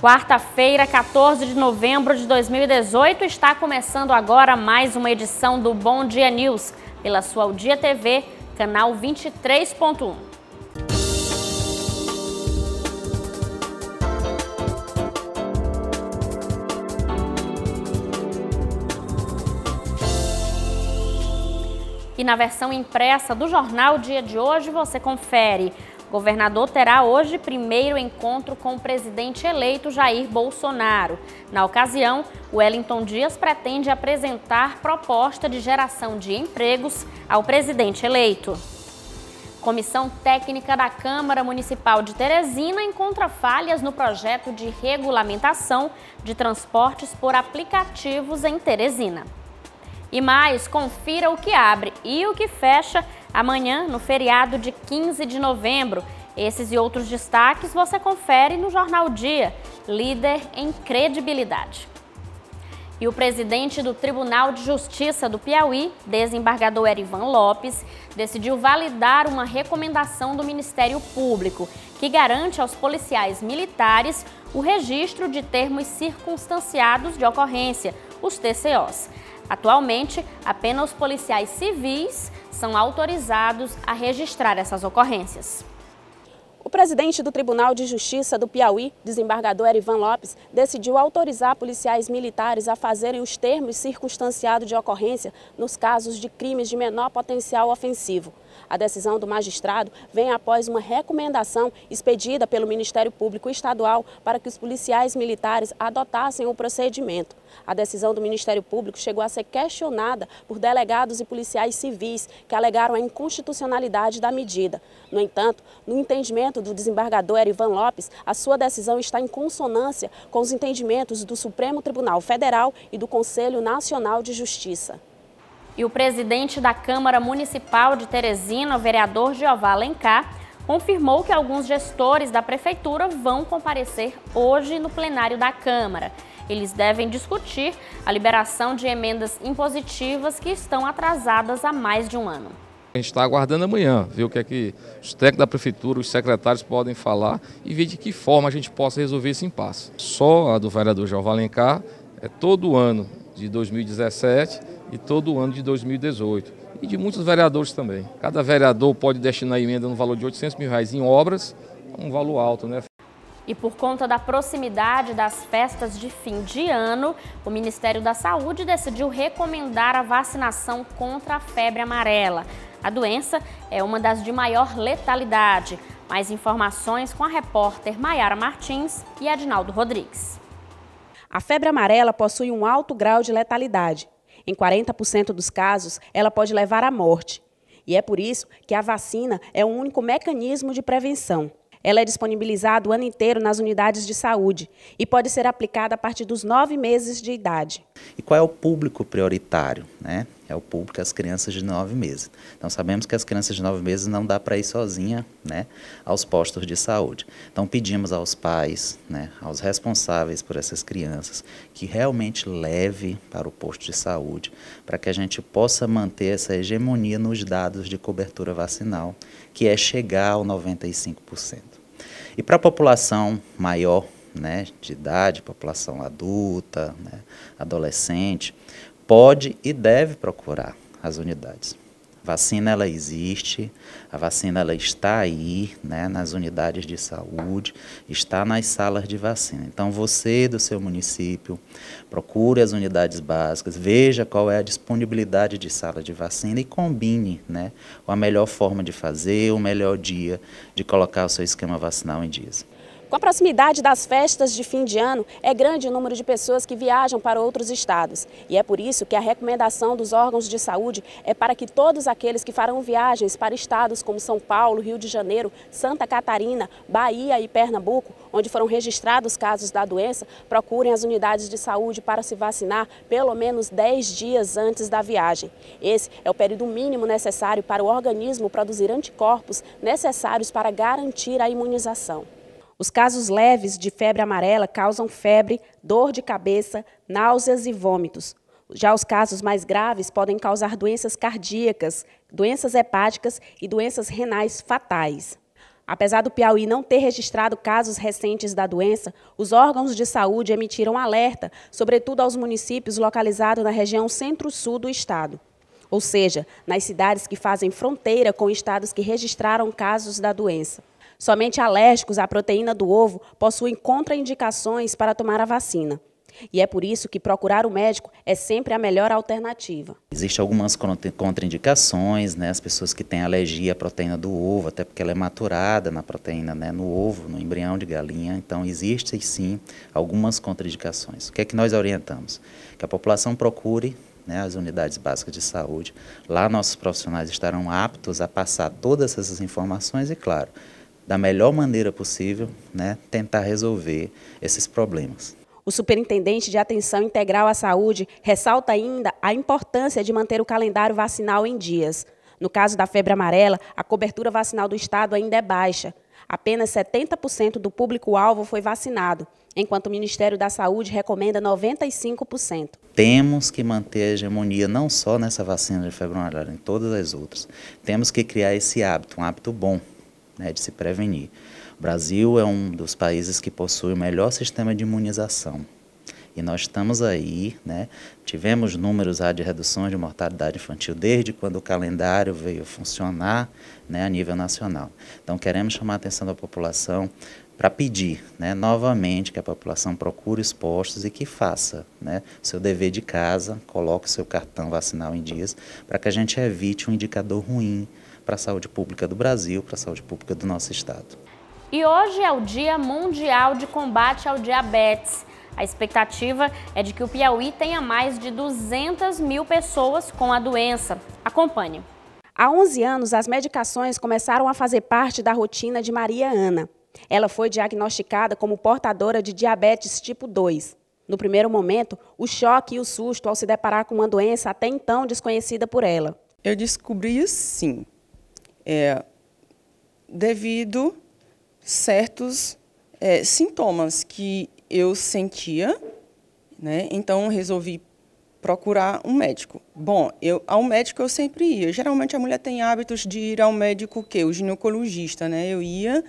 Quarta-feira, 14 de novembro de 2018, está começando agora mais uma edição do Bom Dia News, pela sua Dia TV, canal 23.1. E na versão impressa do jornal Dia de hoje, você confere. O governador terá hoje primeiro encontro com o presidente eleito Jair Bolsonaro. Na ocasião, Wellington Dias pretende apresentar proposta de geração de empregos ao presidente eleito. Comissão técnica da Câmara Municipal de Teresina encontra falhas no projeto de regulamentação de transportes por aplicativos em Teresina. E mais, confira o que abre e o que fecha Amanhã, no feriado de 15 de novembro, esses e outros destaques você confere no Jornal Dia, líder em credibilidade. E o presidente do Tribunal de Justiça do Piauí, desembargador Erivan Lopes, decidiu validar uma recomendação do Ministério Público que garante aos policiais militares o registro de termos circunstanciados de ocorrência, os TCOs. Atualmente, apenas os policiais civis são autorizados a registrar essas ocorrências. O presidente do Tribunal de Justiça do Piauí, desembargador Erivan Lopes, decidiu autorizar policiais militares a fazerem os termos circunstanciados de ocorrência nos casos de crimes de menor potencial ofensivo. A decisão do magistrado vem após uma recomendação expedida pelo Ministério Público Estadual para que os policiais militares adotassem o procedimento. A decisão do Ministério Público chegou a ser questionada por delegados e policiais civis que alegaram a inconstitucionalidade da medida. No entanto, no entendimento do desembargador Erivan Lopes, a sua decisão está em consonância com os entendimentos do Supremo Tribunal Federal e do Conselho Nacional de Justiça. E o presidente da Câmara Municipal de Teresina, o vereador Jeová Alencar, confirmou que alguns gestores da prefeitura vão comparecer hoje no plenário da Câmara. Eles devem discutir a liberação de emendas impositivas que estão atrasadas há mais de um ano. A gente está aguardando amanhã, ver o que é que os técnicos da prefeitura, os secretários podem falar e ver de que forma a gente possa resolver esse impasse. Só a do vereador João Valencar é todo ano de 2017 e todo o ano de 2018. E de muitos vereadores também. Cada vereador pode destinar a emenda no valor de 800 mil reais em obras, um valor alto, né? E por conta da proximidade das festas de fim de ano, o Ministério da Saúde decidiu recomendar a vacinação contra a febre amarela. A doença é uma das de maior letalidade. Mais informações com a repórter Maiara Martins e Adinaldo Rodrigues. A febre amarela possui um alto grau de letalidade, em 40% dos casos, ela pode levar à morte. E é por isso que a vacina é o único mecanismo de prevenção. Ela é disponibilizada o ano inteiro nas unidades de saúde e pode ser aplicada a partir dos nove meses de idade. E qual é o público prioritário? Né? é o público, as crianças de nove meses. Então, sabemos que as crianças de nove meses não dá para ir sozinha né, aos postos de saúde. Então, pedimos aos pais, né, aos responsáveis por essas crianças, que realmente leve para o posto de saúde, para que a gente possa manter essa hegemonia nos dados de cobertura vacinal, que é chegar ao 95%. E para a população maior, né, de idade, população adulta, né, adolescente, pode e deve procurar as unidades. A vacina ela existe, a vacina ela está aí, né, nas unidades de saúde, está nas salas de vacina. Então você do seu município procure as unidades básicas, veja qual é a disponibilidade de sala de vacina e combine, né, a melhor forma de fazer, o melhor dia de colocar o seu esquema vacinal em dias. Com a proximidade das festas de fim de ano, é grande o número de pessoas que viajam para outros estados. E é por isso que a recomendação dos órgãos de saúde é para que todos aqueles que farão viagens para estados como São Paulo, Rio de Janeiro, Santa Catarina, Bahia e Pernambuco, onde foram registrados casos da doença, procurem as unidades de saúde para se vacinar pelo menos 10 dias antes da viagem. Esse é o período mínimo necessário para o organismo produzir anticorpos necessários para garantir a imunização. Os casos leves de febre amarela causam febre, dor de cabeça, náuseas e vômitos. Já os casos mais graves podem causar doenças cardíacas, doenças hepáticas e doenças renais fatais. Apesar do Piauí não ter registrado casos recentes da doença, os órgãos de saúde emitiram alerta, sobretudo aos municípios localizados na região centro-sul do estado ou seja, nas cidades que fazem fronteira com estados que registraram casos da doença. Somente alérgicos à proteína do ovo possuem contraindicações para tomar a vacina. E é por isso que procurar o médico é sempre a melhor alternativa. Existem algumas contraindicações, né? As pessoas que têm alergia à proteína do ovo, até porque ela é maturada na proteína, né? No ovo, no embrião de galinha. Então, existem sim algumas contraindicações. O que é que nós orientamos? Que a população procure né, as unidades básicas de saúde. Lá nossos profissionais estarão aptos a passar todas essas informações e, claro, da melhor maneira possível, né, tentar resolver esses problemas. O superintendente de Atenção Integral à Saúde ressalta ainda a importância de manter o calendário vacinal em dias. No caso da febre amarela, a cobertura vacinal do estado ainda é baixa. Apenas 70% do público-alvo foi vacinado, enquanto o Ministério da Saúde recomenda 95%. Temos que manter a hegemonia não só nessa vacina de febre amarela, em todas as outras. Temos que criar esse hábito, um hábito bom, né, de se prevenir. O Brasil é um dos países que possui o melhor sistema de imunização. E nós estamos aí, né, tivemos números de reduções de mortalidade infantil desde quando o calendário veio funcionar né, a nível nacional. Então, queremos chamar a atenção da população para pedir né, novamente que a população procure os postos e que faça né, seu dever de casa, coloque seu cartão vacinal em dias, para que a gente evite um indicador ruim para a saúde pública do Brasil, para a saúde pública do nosso estado. E hoje é o Dia Mundial de Combate ao Diabetes. A expectativa é de que o Piauí tenha mais de 200 mil pessoas com a doença. Acompanhe. Há 11 anos, as medicações começaram a fazer parte da rotina de Maria Ana. Ela foi diagnosticada como portadora de diabetes tipo 2. No primeiro momento, o choque e o susto ao se deparar com uma doença até então desconhecida por ela. Eu descobri sim, é, devido certos é, sintomas que eu sentia, né? Então resolvi procurar um médico. Bom, eu ao médico eu sempre ia. Geralmente a mulher tem hábitos de ir ao médico que o ginecologista, né? Eu ia.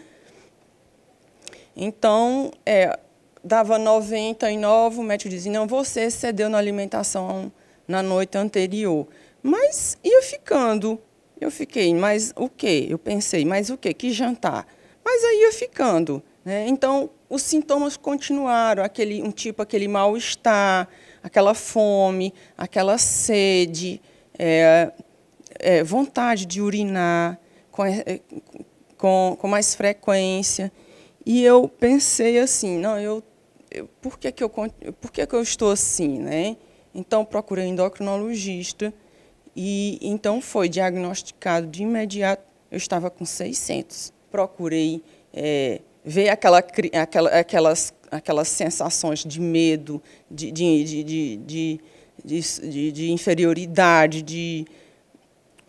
Então, é, dava 99, o médico dizia: "Não, você cedeu na alimentação na noite anterior". Mas ia ficando eu fiquei, mas o quê? Eu pensei, mas o quê? Que jantar? Mas aí ia ficando. Né? Então, os sintomas continuaram, aquele, um tipo, aquele mal-estar, aquela fome, aquela sede, é, é, vontade de urinar com, é, com, com, mais frequência. E eu pensei assim, não, eu, eu por, que, que, eu, por que, que eu estou assim? Né? Então, procurei um endocrinologista, e então foi diagnosticado de imediato, eu estava com 600. Procurei é, ver aquela, aquela, aquelas, aquelas sensações de medo, de, de, de, de, de inferioridade, de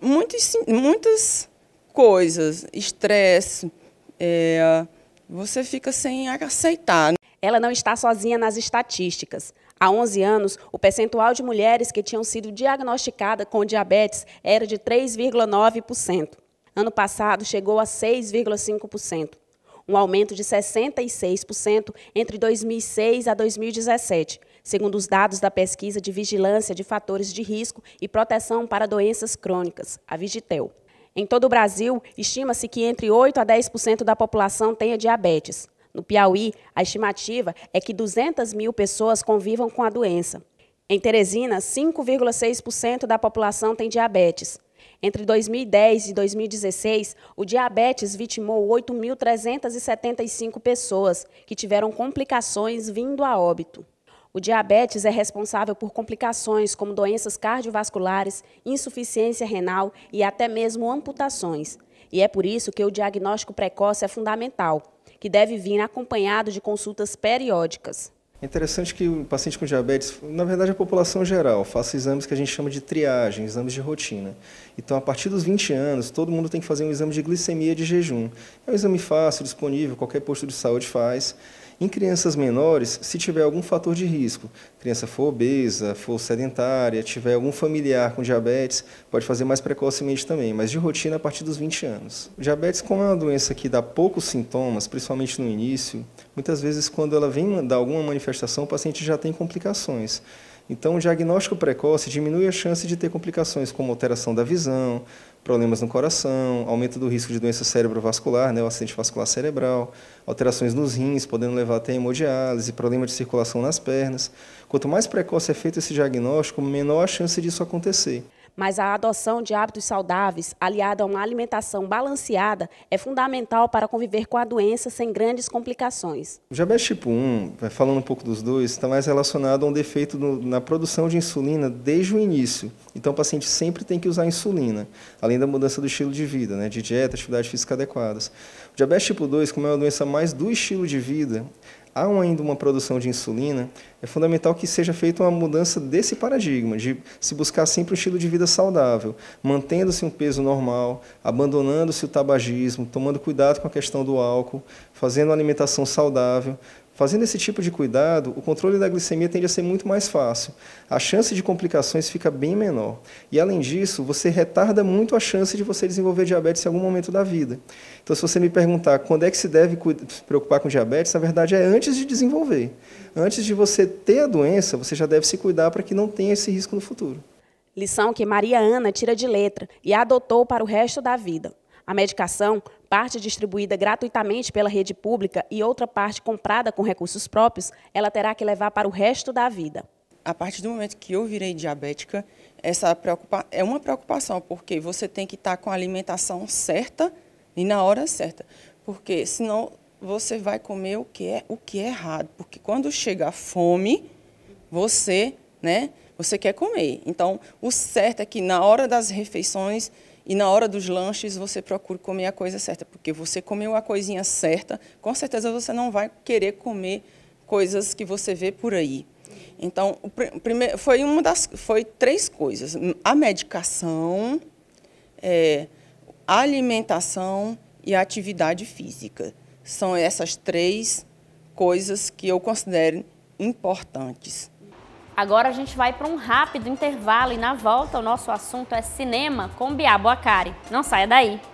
muitas, muitas coisas, estresse. É, você fica sem aceitar. Ela não está sozinha nas estatísticas. Há 11 anos, o percentual de mulheres que tinham sido diagnosticadas com diabetes era de 3,9%. Ano passado, chegou a 6,5%, um aumento de 66% entre 2006 a 2017, segundo os dados da pesquisa de vigilância de fatores de risco e proteção para doenças crônicas, a Vigitel. Em todo o Brasil, estima-se que entre 8 a 10% da população tenha diabetes. No Piauí, a estimativa é que 200 mil pessoas convivam com a doença. Em Teresina, 5,6% da população tem diabetes. Entre 2010 e 2016, o diabetes vitimou 8.375 pessoas que tiveram complicações vindo a óbito. O diabetes é responsável por complicações como doenças cardiovasculares, insuficiência renal e até mesmo amputações. E é por isso que o diagnóstico precoce é fundamental, que deve vir acompanhado de consultas periódicas. É interessante que o paciente com diabetes, na verdade a população geral, faça exames que a gente chama de triagem, exames de rotina. Então, a partir dos 20 anos, todo mundo tem que fazer um exame de glicemia de jejum. É um exame fácil, disponível, qualquer posto de saúde faz. Em crianças menores, se tiver algum fator de risco, criança for obesa, for sedentária, tiver algum familiar com diabetes, pode fazer mais precocemente também, mas de rotina a partir dos 20 anos. O diabetes, como é uma doença que dá poucos sintomas, principalmente no início, muitas vezes quando ela vem dar alguma manifestação, o paciente já tem complicações. Então, o diagnóstico precoce diminui a chance de ter complicações como alteração da visão, problemas no coração, aumento do risco de doença cerebrovascular, né, o acidente vascular cerebral, alterações nos rins, podendo levar até hemodiálise, problema de circulação nas pernas. Quanto mais precoce é feito esse diagnóstico, menor a chance disso acontecer mas a adoção de hábitos saudáveis, aliada a uma alimentação balanceada, é fundamental para conviver com a doença sem grandes complicações. O diabetes tipo 1, falando um pouco dos dois, está mais relacionado a um defeito na produção de insulina desde o início. Então, o paciente sempre tem que usar insulina, além da mudança do estilo de vida, né, de dieta, atividade física adequadas. O diabetes tipo 2, como é uma doença mais do estilo de vida, há ainda uma produção de insulina, é fundamental que seja feita uma mudança desse paradigma, de se buscar sempre um estilo de vida saudável, mantendo-se um peso normal, abandonando-se o tabagismo, tomando cuidado com a questão do álcool, fazendo uma alimentação saudável, Fazendo esse tipo de cuidado, o controle da glicemia tende a ser muito mais fácil. A chance de complicações fica bem menor. E além disso, você retarda muito a chance de você desenvolver diabetes em algum momento da vida. Então, se você me perguntar quando é que se deve se preocupar com diabetes, na verdade é antes de desenvolver. Antes de você ter a doença, você já deve se cuidar para que não tenha esse risco no futuro. Lição que Maria Ana tira de letra e adotou para o resto da vida. A medicação parte distribuída gratuitamente pela rede pública e outra parte comprada com recursos próprios, ela terá que levar para o resto da vida. A partir do momento que eu virei diabética, essa preocupa... é uma preocupação, porque você tem que estar com a alimentação certa e na hora certa, porque senão você vai comer o que é o que é errado, porque quando chega a fome, você, né, você quer comer. Então, o certo é que na hora das refeições e na hora dos lanches, você procura comer a coisa certa, porque você comeu a coisinha certa, com certeza você não vai querer comer coisas que você vê por aí. Então, pr primeiro, foi uma das, foi três coisas: a medicação, é, a alimentação e a atividade física. São essas três coisas que eu considero importantes. Agora a gente vai para um rápido intervalo e na volta o nosso assunto é cinema com Biabo Acari. Não saia daí!